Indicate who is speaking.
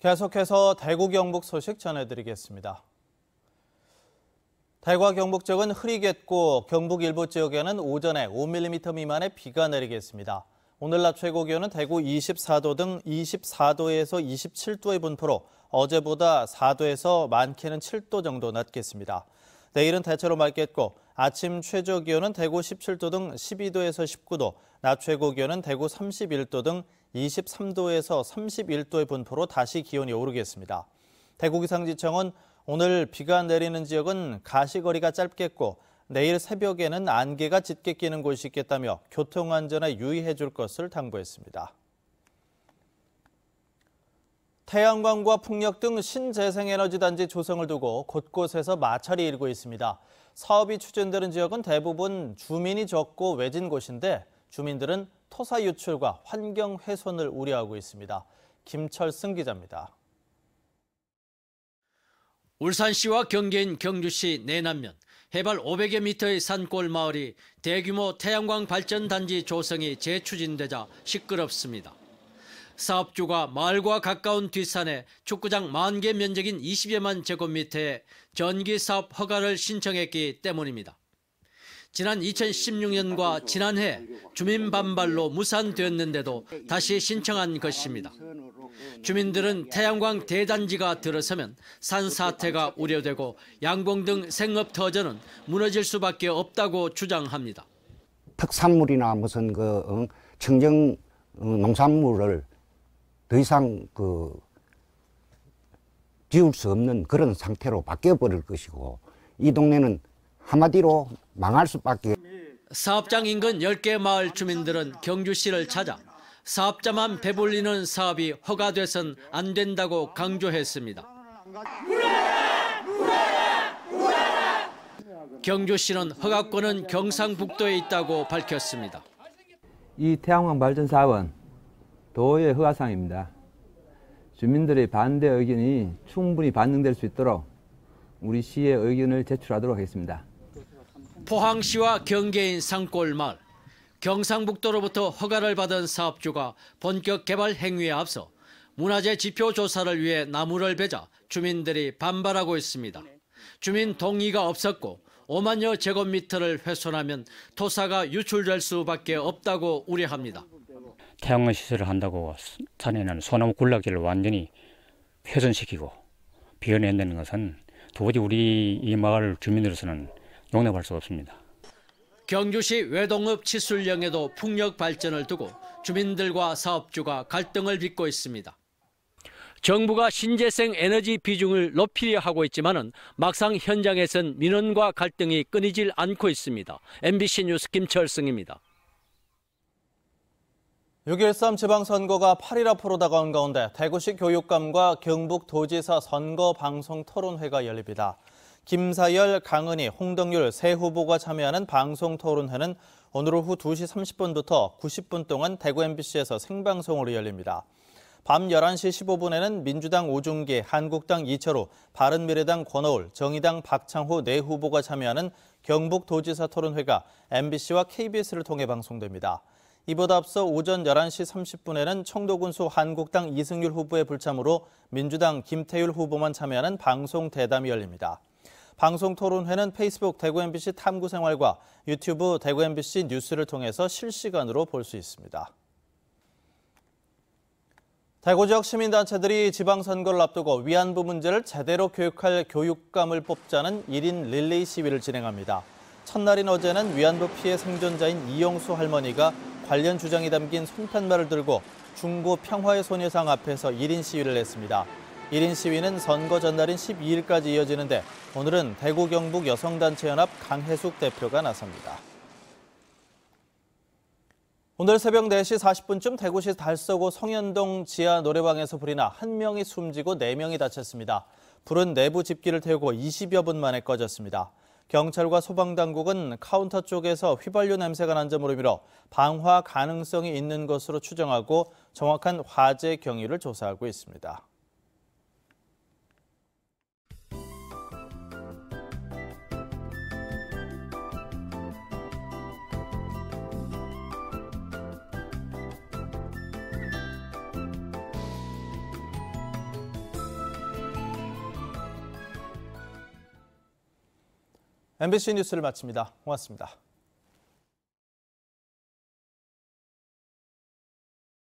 Speaker 1: 계속해서 대구 경북 소식 전해드리겠습니다. 대구와 경북 지역은 흐리겠고 경북 일부 지역에는 오전에 5mm 미만의 비가 내리겠습니다. 오늘 낮 최고 기온은 대구 24도 등 24도에서 27도의 분포로 어제보다 4도에서 많게는 7도 정도 낮겠습니다. 내일은 대체로 맑겠고 아침 최저 기온은 대구 17도 등 12도에서 19도, 낮 최고 기온은 대구 31도 등 23도에서 31도의 분포로 다시 기온이 오르겠습니다. 대구기상지청은 오늘 비가 내리는 지역은 가시거리가 짧겠고 내일 새벽에는 안개가 짙게 끼는 곳이 있겠다며 교통안전에 유의해 줄 것을 당부했습니다. 태양광과 풍력 등 신재생에너지 단지 조성을 두고 곳곳에서 마찰이 일고 있습니다. 사업이 추진되는 지역은 대부분 주민이 적고 외진 곳인데 주민들은 토사 유출과 환경
Speaker 2: 훼손을 우려하고 있습니다. 김철승 기자입니다. 울산시와 경계인 경주시 내남면 해발 500여 미터의 산골 마을이 대규모 태양광 발전단지 조성이 재추진되자 시끄럽습니다. 사업주가 마을과 가까운 뒷산에 축구장 만 개 면적인 20여만 제곱미터에 전기사업 허가를 신청했기 때문입니다. 지난 2016년과 지난해 주민 반발로 무산되었는데도 다시 신청한 것입니다. 주민들은 태양광 대단지가 들어서면 산 사태가 우려되고 양봉 등 생업 터전은 무너질 수밖에 없다고 주장합니다. 특산물이나 무슨 그 청정 농산물을 더 이상 그 지울 수 없는 그런 상태로 바뀌어버릴 것이고 이 동네는 한마디로 망할 수밖에. 사업장 인근 10개 마을 주민들은 경주시를 찾아 사업자만 배불리는 사업이 허가돼선 안 된다고 강조했습니다. 우라라! 우라라! 우라라! 경주시는 허가권은 경상북도에 있다고 밝혔습니다. 이 태양광 발전 사업은 도의 허가상입니다. 주민들의 반대 의견이 충분히
Speaker 1: 반영될 수 있도록 우리 시의 의견을 제출하도록 하겠습니다.
Speaker 2: 포항시와 경계인 산골마을, 경상북도로부터 허가를 받은 사업주가 본격 개발 행위에 앞서 문화재 지표 조사를 위해 나무를 베자 주민들이 반발하고 있습니다. 주민 동의가 없었고 5만여 제곱미터를 훼손하면 토사가 유출될 수밖에 없다고 우려합니다. 태양광 시설을 한다고 자네는 소나무 군락지를 완전히 훼손시키고 비워낸다는 것은 도저히 우리 이 마을 주민으로서는 용납할 수 없습니다. 경주시 외동읍 치술령에도 풍력 발전을 두고 주민들과 사업주가 갈등을 빚고 있습니다. 정부가 신재생 에너지 비중을 높이려 하고 있지만 막상 현장에선 민원과 갈등이 끊이질 않고 있습니다. MBC 뉴스 김철승입니다. 6.13
Speaker 1: 지방선거가 8일 앞으로 다가온 가운데 대구시 교육감과 경북도지사 선거 방송 토론회가 열립니다. 김사열, 강은희, 홍덕률 세 후보가 참여하는 방송 토론회는 오늘 오후 2시 30분부터 90분 동안 대구 MBC에서 생방송으로 열립니다. 밤 11시 15분에는 민주당 오중기, 한국당 이철우, 바른미래당 권오울, 정의당 박창호 네 후보가 참여하는 경북도지사 토론회가 MBC와 KBS를 통해 방송됩니다. 이보다 앞서 오전 11시 30분에는 청도군수 한국당 이승률 후보의 불참으로 민주당 김태율 후보만 참여하는 방송 대담이 열립니다. 방송 토론회는 페이스북 대구 MBC 탐구 생활과 유튜브 대구 MBC 뉴스를 통해서 실시간으로 볼 수 있습니다. 대구 지역 시민단체들이 지방선거를 앞두고 위안부 문제를 제대로 교육할 교육감을 뽑자는 1인 릴레이 시위를 진행합니다. 첫날인 어제는 위안부 피해 생존자인 이영수 할머니가 관련 주장이 담긴 송탄말을 들고 중고 평화의 소녀상 앞에서 1인 시위를 했습니다. 1인 시위는 선거 전날인 12일까지 이어지는데 오늘은 대구 경북 여성단체연합 강혜숙 대표가 나섭니다. 오늘 새벽 4시 40분쯤 대구시 달서구 성현동 지하 노래방에서 불이 나한 명이 숨지고 4명이 다쳤습니다. 불은 내부 집기를 태우고 20여 분 만에 꺼졌습니다. 경찰과 소방당국은 카운터 쪽에서 휘발유 냄새가 난 점으로 미뤄 방화 가능성이 있는 것으로 추정하고 정확한 화재 경위를 조사하고 있습니다. MBC 뉴스를 마칩니다. 고맙습니다.